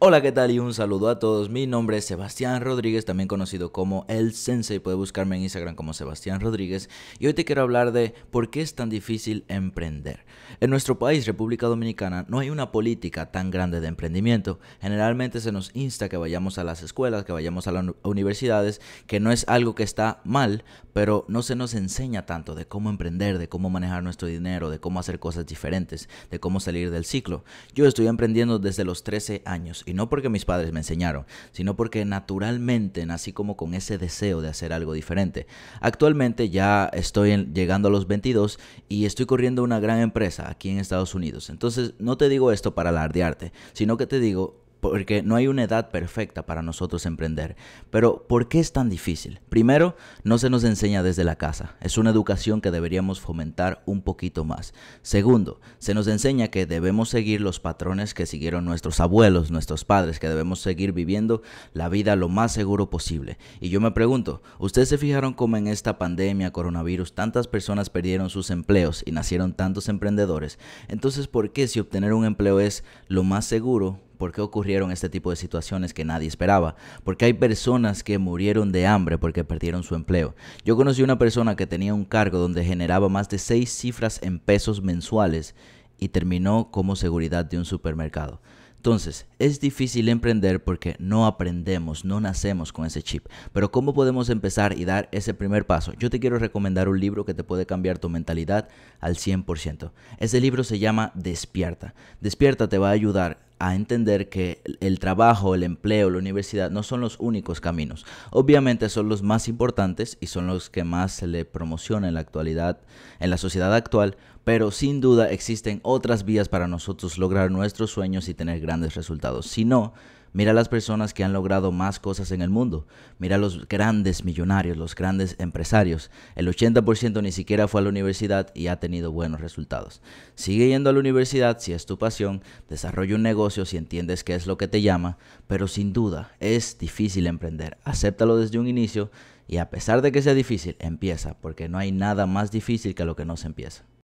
Hola, ¿qué tal? Y un saludo a todos. Mi nombre es Sebastián Rodríguez, también conocido como El Sensei. Puede buscarme en Instagram como Sebastián Rodríguez. Y hoy te quiero hablar de por qué es tan difícil emprender. En nuestro país, República Dominicana, no hay una política tan grande de emprendimiento. Generalmente se nos insta que vayamos a las escuelas, que vayamos a las universidades, que no es algo que está mal, pero no se nos enseña tanto de cómo emprender, de cómo manejar nuestro dinero, de cómo hacer cosas diferentes, de cómo salir del ciclo. Yo estoy emprendiendo desde los 13 años y no porque mis padres me enseñaron, sino porque naturalmente nací como con ese deseo de hacer algo diferente. Actualmente ya estoy llegando a los 22 y estoy corriendo una gran empresa aquí en Estados Unidos. Entonces no te digo esto para alardearte, sino que te digo, porque no hay una edad perfecta para nosotros emprender. Pero, ¿por qué es tan difícil? Primero, no se nos enseña desde la casa. Es una educación que deberíamos fomentar un poquito más. Segundo, se nos enseña que debemos seguir los patrones que siguieron nuestros abuelos, nuestros padres, que debemos seguir viviendo la vida lo más seguro posible. Y yo me pregunto, ¿ustedes se fijaron cómo en esta pandemia, coronavirus, tantas personas perdieron sus empleos y nacieron tantos emprendedores? Entonces, ¿por qué si obtener un empleo es lo más seguro? por qué ocurrieron este tipo de situaciones que nadie esperaba. Porque hay personas que murieron de hambre porque perdieron su empleo. Yo conocí una persona que tenía un cargo donde generaba más de seis cifras en pesos mensuales y terminó como seguridad de un supermercado. Entonces, es difícil emprender porque no aprendemos, no nacemos con ese chip. Pero ¿cómo podemos empezar y dar ese primer paso? Yo te quiero recomendar un libro que te puede cambiar tu mentalidad al 100%. Ese libro se llama Despierta. Despierta te va a ayudar a entender que el trabajo, el empleo, la universidad no son los únicos caminos. Obviamente son los más importantes y son los que más se le promociona en la actualidad, en la sociedad actual, pero sin duda existen otras vías para nosotros lograr nuestros sueños y tener grandes resultados. Si no, Mira las personas que han logrado más cosas en el mundo. Mira los grandes millonarios, los grandes empresarios. El 80% ni siquiera fue a la universidad y ha tenido buenos resultados. Sigue yendo a la universidad si es tu pasión, desarrolla un negocio si entiendes qué es lo que te llama, pero sin duda es difícil emprender. Acéptalo desde un inicio y a pesar de que sea difícil, empieza, porque no hay nada más difícil que lo que no se empieza.